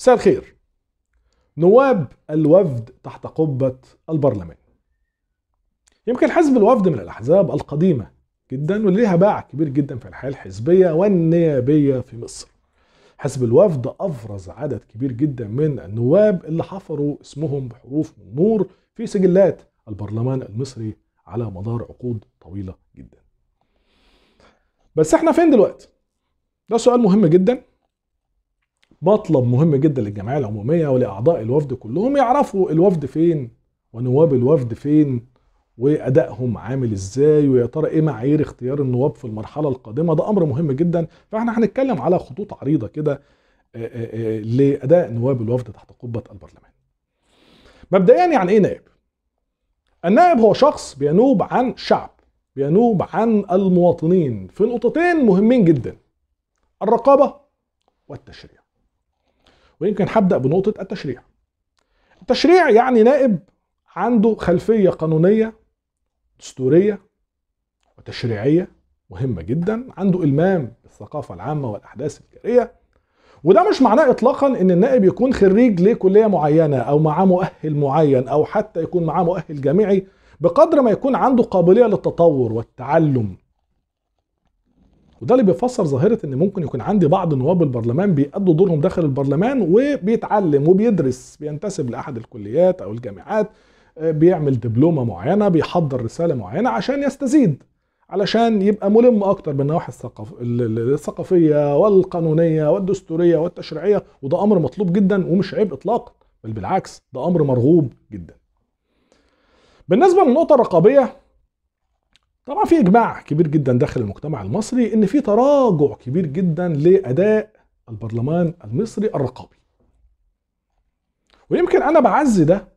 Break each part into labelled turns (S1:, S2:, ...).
S1: مساء الخير نواب الوفد تحت قبة البرلمان يمكن حزب الوفد من الأحزاب القديمة جدا واللي ليها باع كبير جدا في الحياة الحزبية والنيابية في مصر حزب الوفد أفرز عدد كبير جدا من النواب اللي حفروا اسمهم بحروف من نور في سجلات البرلمان المصري على مدار عقود طويلة جدا بس احنا فين دلوقتي؟ ده سؤال مهم جدا مطلب مهم جدا للجمعيه العموميه ولاعضاء الوفد كلهم يعرفوا الوفد فين ونواب الوفد فين وادائهم عامل ازاي ويا ترى ايه معايير اختيار النواب في المرحله القادمه ده امر مهم جدا فاحنا هنتكلم على خطوط عريضه كده آه، آه، آه، لاداء نواب الوفد تحت قبه البرلمان. مبدئيا يعني ايه نائب؟ النائب هو شخص بينوب عن شعب بينوب عن المواطنين في نقطتين مهمين جدا الرقابه والتشريع. ويمكن هبدا بنقطه التشريع. التشريع يعني نائب عنده خلفيه قانونيه دستوريه وتشريعيه مهمه جدا، عنده المام بالثقافه العامه والاحداث الجاريه وده مش معناه اطلاقا ان النائب يكون خريج لكليه معينه او معاه مؤهل معين او حتى يكون معاه مؤهل جامعي بقدر ما يكون عنده قابليه للتطور والتعلم وده اللي بيفسر ظاهره ان ممكن يكون عندي بعض نواب البرلمان بيأدوا دورهم داخل البرلمان وبيتعلم وبيدرس بينتسب لاحد الكليات او الجامعات آه، بيعمل دبلومه معينه بيحضر رساله معينه عشان يستزيد علشان يبقى ملم اكتر بالنواحي الثقاف... الثقافيه والقانونيه والدستوريه والتشريعيه وده امر مطلوب جدا ومش عيب اطلاقا بل بالعكس ده امر مرغوب جدا بالنسبه للنقطه الرقابيه طبعا في اجماع كبير جدا داخل المجتمع المصري ان في تراجع كبير جدا لاداء البرلمان المصري الرقابي ويمكن انا بعزي ده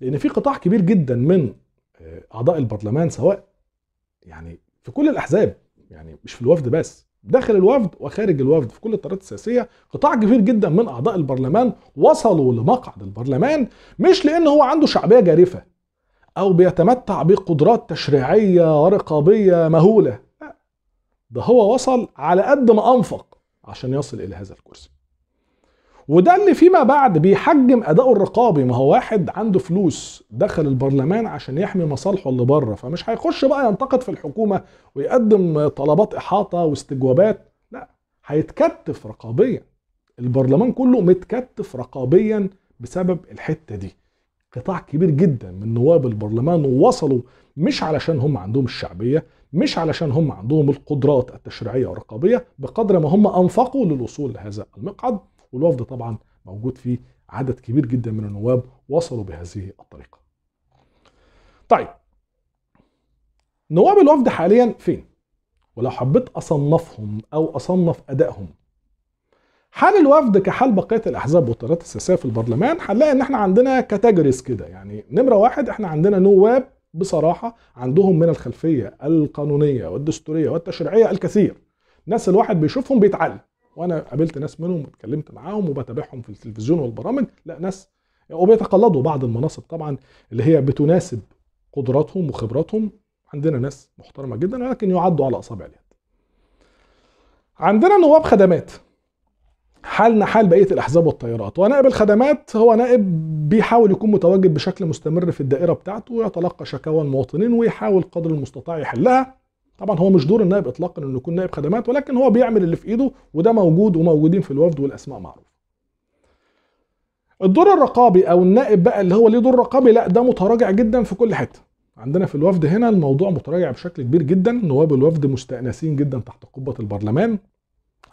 S1: لان في قطاع كبير جدا من آه، اعضاء البرلمان سواء يعني في كل الاحزاب يعني مش في الوفد بس داخل الوفد وخارج الوفد في كل الطيارات السياسيه قطاع كبير جدا من اعضاء البرلمان وصلوا لمقعد البرلمان مش لان هو عنده شعبيه جارفه او بيتمتع بقدرات تشريعيه ورقابيه مهوله لا ده هو وصل على قد ما انفق عشان يصل الى هذا الكرسي وده اللي فيما بعد بيحجم اداؤه الرقابي ما هو واحد عنده فلوس دخل البرلمان عشان يحمي مصالحه اللي بره فمش هيخش بقى ينتقد في الحكومه ويقدم طلبات احاطه واستجوابات لا هيتكتف رقابيا البرلمان كله متكتف رقابيا بسبب الحته دي قطاع كبير جدا من نواب البرلمان وصلوا مش علشان هم عندهم الشعبية مش علشان هم عندهم القدرات التشريعية والرقابية بقدر ما هم أنفقوا للوصول لهذا المقعد والوفد طبعا موجود فيه عدد كبير جدا من النواب وصلوا بهذه الطريقة طيب نواب الوفد حاليا فين؟ ولو حبيت أصنفهم أو أصنف أدائهم حال الوفد كحال بقيه الاحزاب والطيارات السياسيه في البرلمان هنلاقي ان احنا عندنا كاتيجوريز كده يعني نمره واحد احنا عندنا نواب بصراحه عندهم من الخلفيه القانونيه والدستوريه والتشريعيه الكثير ناس الواحد بيشوفهم بيتعلم وانا قابلت ناس منهم واتكلمت معاهم وبتابعهم في التلفزيون والبرامج لا ناس وبيتقلدوا بعض المناصب طبعا اللي هي بتناسب قدراتهم وخبراتهم عندنا ناس محترمه جدا ولكن يعدوا على اصابع اليد عندنا نواب خدمات حالنا حال بقيه الاحزاب والتيارات ونائب الخدمات هو نائب بيحاول يكون متواجد بشكل مستمر في الدائره بتاعته ويتلقى شكاوى المواطنين ويحاول قدر المستطاع يحلها طبعا هو مش دور النائب اطلاقا انه يكون نائب خدمات ولكن هو بيعمل اللي في ايده وده موجود وموجودين في الوفد والاسماء معروفه الدور الرقابي او النائب بقى اللي هو ليه دور رقابي لا ده متراجع جدا في كل حته عندنا في الوفد هنا الموضوع متراجع بشكل كبير جدا نواب الوفد مستأنسين جدا تحت قبة البرلمان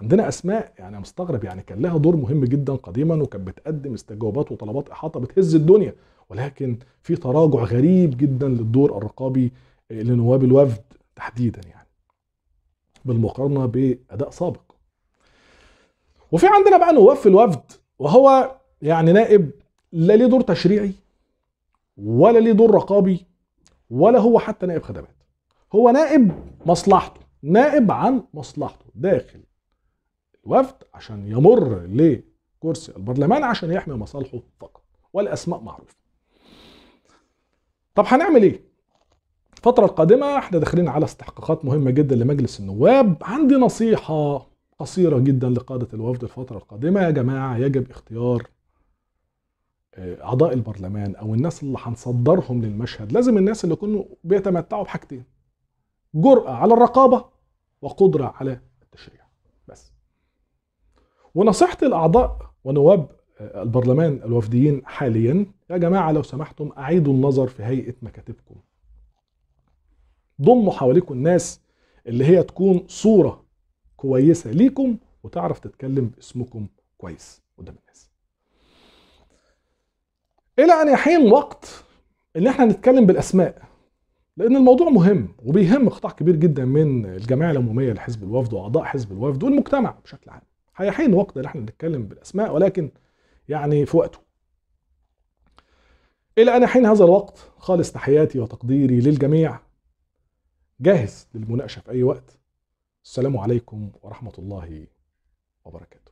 S1: عندنا اسماء يعني انا مستغرب يعني كان لها دور مهم جدا قديما وكانت بتقدم استجوابات وطلبات احاطه بتهز الدنيا ولكن في تراجع غريب جدا للدور الرقابي آه، لنواب الوفد تحديدا يعني بالمقارنه باداء سابق وفي عندنا بقى نواب في الوفد وهو يعني نائب لا ليه دور تشريعي ولا ليه دور رقابي ولا هو حتى نائب خدمات هو نائب مصلحته نائب عن مصلحته داخل الوفد عشان يمر لكرسي البرلمان عشان يحمي مصالحه فقط والاسماء معروفه طب هنعمل ايه الفترة القادمة احنا داخلين على استحقاقات مهمة جدا لمجلس النواب عندي نصيحة قصيرة جدا لقادة الوفد الفترة القادمة يا جماعة يجب اختيار آه، أعضاء البرلمان أو الناس اللي هنصدرهم للمشهد لازم الناس اللي يكونوا بيتمتعوا بحاجتين جرأة على الرقابة وقدرة على ونصيحتي لأعضاء ونواب البرلمان الوفديين حاليا يا جماعة لو سمحتم أعيدوا النظر في هيئة مكاتبكم ضموا حواليكم الناس اللي هي تكون صورة كويسة ليكم وتعرف تتكلم باسمكم كويس قدام الناس إلى أن يحين وقت ان احنا نتكلم بالأسماء لأن الموضوع مهم وبيهم قطاع كبير جدا من الجمعية العمومية لحزب الوفد وأعضاء حزب الوفد والمجتمع بشكل عام هيحين وقت اللي احنا نتكلم بالاسماء ولكن يعني في وقته الى ان حين هذا الوقت خالص تحياتي وتقديري للجميع جاهز للمناقشه في اي وقت السلام عليكم ورحمه الله وبركاته